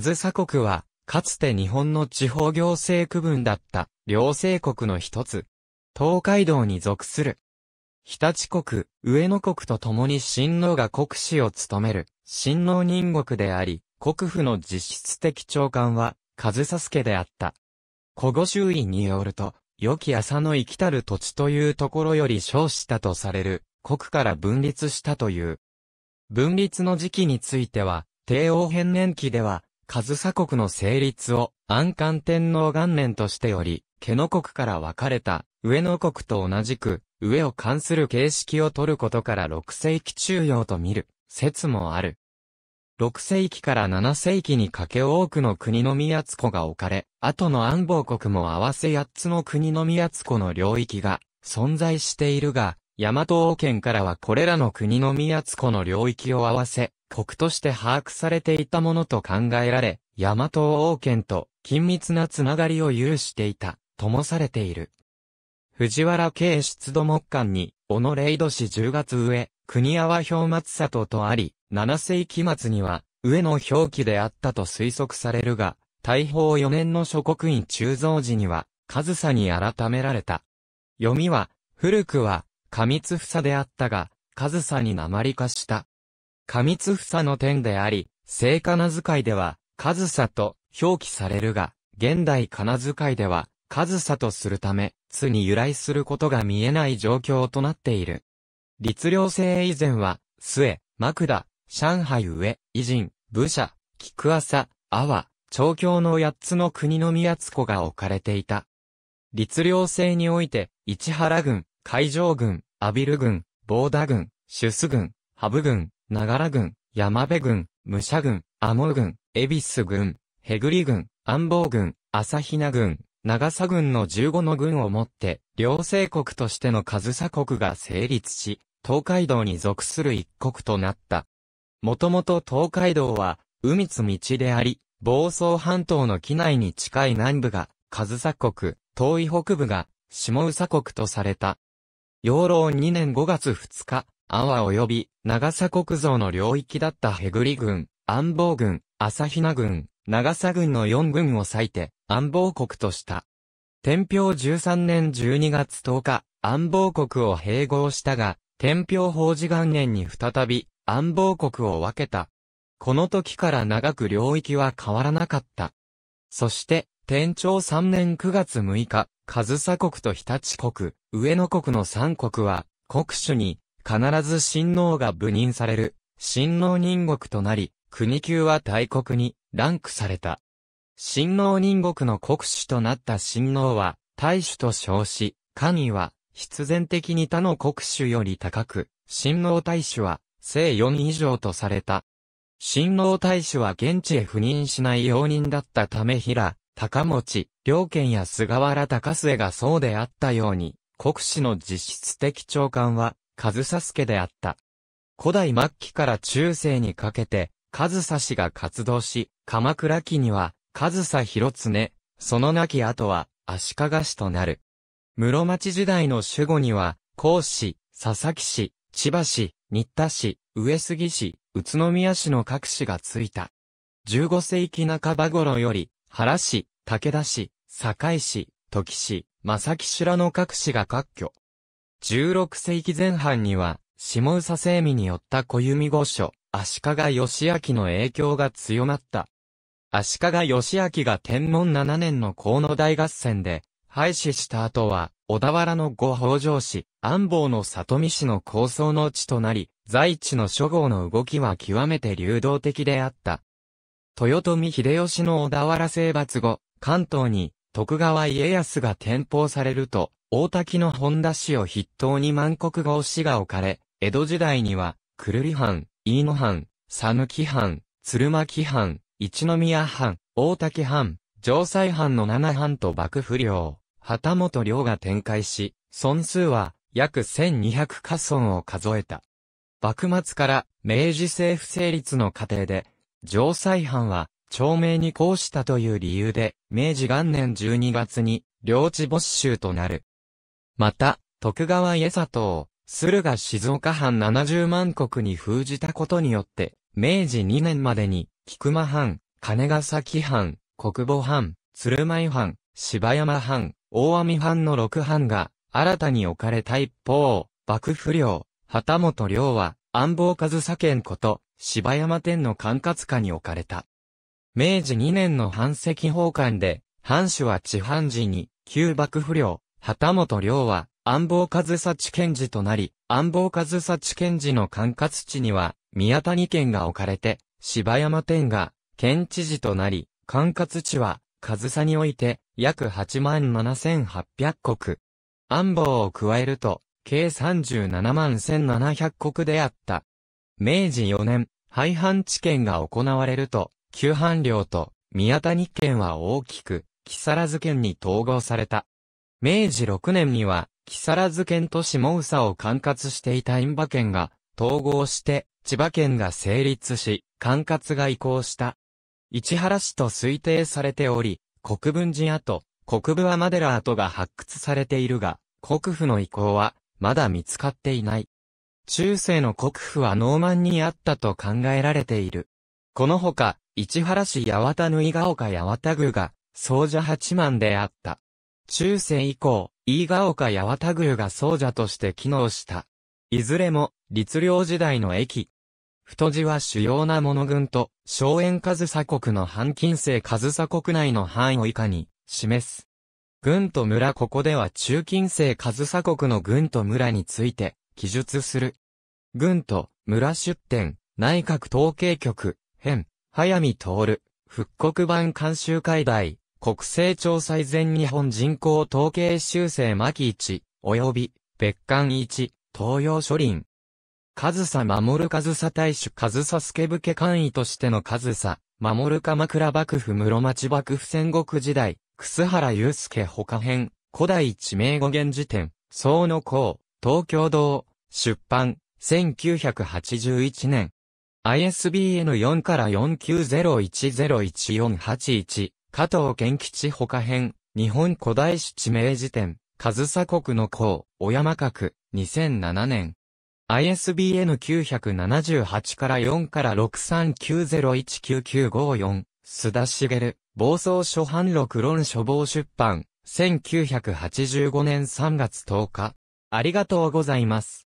ズサ国は、かつて日本の地方行政区分だった、両政国の一つ。東海道に属する。日立国、上野国と共に新郎が国司を務める、新郎人国であり、国府の実質的長官は、サス介であった。古語周囲によると、良き朝の生きたる土地というところより称したとされる、国から分立したという。分立の時期については、帝王変年期では、ズサ国の成立を安官天皇元年としており、毛ノ国から分かれた上野国と同じく上を関する形式を取ることから6世紀中央と見る説もある。6世紀から7世紀にかけ多くの国の宮津湖が置かれ、後の安房国も合わせ8つの国の宮津湖の領域が存在しているが、大和王権からはこれらの国の宮津湖の領域を合わせ、国として把握されていたものと考えられ、大和王権と緊密なつながりを有していた、ともされている。藤原慶出土木館に、小野礼土氏10月上、国阿波表末里とあり、7世紀末には、上の表記であったと推測されるが、大宝4年の諸国院鋳造時には、上総に改められた。読みは、古くは、過密房であったが、上総に鉛化した。過密房の点であり、聖仮名遣いでは、上総と表記されるが、現代仮名遣いでは、上総とするため、つに由来することが見えない状況となっている。律令制以前は、末、枕、上海上、偉人、武者、菊朝、阿波、長教の八つの国の宮津子が置かれていた。律令制において、市原郡、海上軍、アビル軍、ボーダ軍、シュス軍、ハブ軍、ナガラ軍、山辺軍、武者軍、アモ軍、エビス軍、ヘグリ軍、安房軍、朝比奈軍、長佐軍の15の軍をもって、両政国としてのズサ国が成立し、東海道に属する一国となった。もともと東海道は、海津道であり、房総半島の機内に近い南部が、ズサ国、遠い北部が、下佐国とされた。養老2年5月2日、安和及び長佐国造の領域だったヘグリ軍、安房軍、朝比奈軍、長佐軍の4軍を割いて安房国とした。天平13年12月10日、安房国を併合したが、天平法事元年に再び安房国を分けた。この時から長く領域は変わらなかった。そして、天長3年9月6日、上サ国と日立国、上野国の三国は、国主に、必ず親王が部任される、親王人国となり、国級は大国に、ランクされた。親王人国の国主となった親王は、大主と称し、神位は、必然的に他の国主より高く、親王大主は、正4以上とされた。親王大主は現地へ赴任しない容認だったため平、高持、両県や菅原高末がそうであったように、国史の実質的長官は、サス介であった。古代末期から中世にかけて、ズサ氏が活動し、鎌倉期には、ズサ広常、その亡き後は、足利氏となる。室町時代の守護には、甲子、佐々木氏、千葉氏、新田氏、上杉氏、宇都宮氏の各氏がついた。15世紀半ば頃より、原氏、武田氏、堺市、時市、正木修羅の各市が割拠。16世紀前半には、下宇佐生美によった小弓御所、足利義明の影響が強まった。足利義明が天文7年の河野大合戦で、廃止した後は、小田原の御北条氏、安房の里見氏の構想の地となり、在地の諸号の動きは極めて流動的であった。豊臣秀吉の小田原征伐後、関東に徳川家康が転保されると、大滝の本田氏を筆頭に万国号氏が置かれ、江戸時代には、久留里藩、飯野藩、佐抜藩、鶴巻藩、一宮藩、大滝藩、城西藩の七藩と幕府領、旗本領が展開し、損数は約1200家村を数えた。幕末から明治政府成立の過程で、城西藩は町名にこうしたという理由で、明治元年12月に、領地没収となる。また、徳川家佐藤、駿河静岡藩70万国に封じたことによって、明治2年までに、菊間藩、金ヶ崎藩、国母藩、鶴舞藩、芝山藩、大網藩の6藩が、新たに置かれた一方、幕府領、旗本領は、安房和左県こと、芝山天の管轄下に置かれた。明治2年の藩籍奉還で、藩主は地藩寺に、旧幕府領、旗本領は、安房和佐地検事となり、安房和佐地検事の管轄地には、宮谷県が置かれて、芝山天が、県知事となり、管轄地は、上佐において、約8万7800国。安房を加えると、計37万1700国であった。明治4年、廃藩置県が行われると、旧藩領と宮谷県は大きく、木更津県に統合された。明治6年には、木更津県と下宇佐を管轄していた印馬県が、統合して、千葉県が成立し、管轄が移行した。市原市と推定されており、国分寺跡、国部天寺跡が発掘されているが、国府の遺構は、まだ見つかっていない。中世の国府はノーマンにあったと考えられている。このほか、市原市八幡縫が丘八幡宮が、総社八幡であった。中世以降、飯ヶ丘八幡宮が総社として機能した。いずれも、律令時代の駅。太字は主要な物群と、荘園上総国の半近世上総国内の範囲を以下に、示す。軍と村ここでは中近世上総国の軍と村について、記述する。軍と村出典、内閣統計局、編、早見徹、復刻版監修会題、国勢調査全日本人口統計修正巻1、及び、別館1、東洋書林。上総守上総大主上総助武家官位としての上総、守鎌倉幕府室町幕府戦国時代、楠原祐介他編、古代地名語源辞典、総の公、東京堂、出版、1981年。ISBN4 から4 9 0 1 0 1 4 8 1加藤健吉他編、日本古代史地名辞典、上サ国の項、小山閣、2007年。ISBN978 から4から63901995-4、須田茂、暴走初般録論書房出版、1985年3月10日。ありがとうございます。